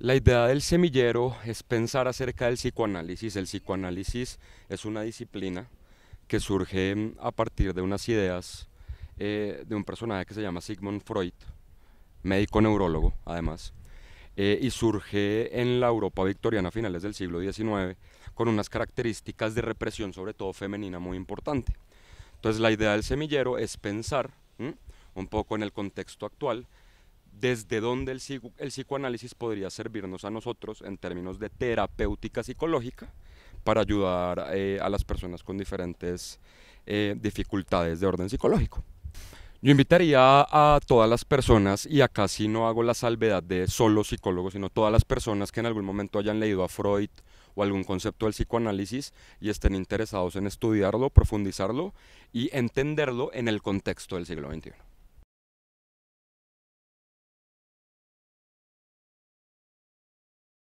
La idea del semillero es pensar acerca del psicoanálisis. El psicoanálisis es una disciplina que surge mm, a partir de unas ideas eh, de un personaje que se llama Sigmund Freud, médico neurólogo además, eh, y surge en la Europa victoriana a finales del siglo XIX con unas características de represión, sobre todo femenina, muy importante. Entonces la idea del semillero es pensar mm, un poco en el contexto actual desde dónde el, psicoanálisis podría servirnos a nosotros en términos de terapéutica psicológica para ayudar eh, a las personas con diferentes eh, dificultades de orden psicológico. Yo invitaría a todas las personas, y acá sí no hago la salvedad de solo psicólogos, sino todas las personas que en algún momento hayan leído a Freud o algún concepto del psicoanálisis y estén interesados en estudiarlo, profundizarlo y entenderlo en el contexto del siglo XXI.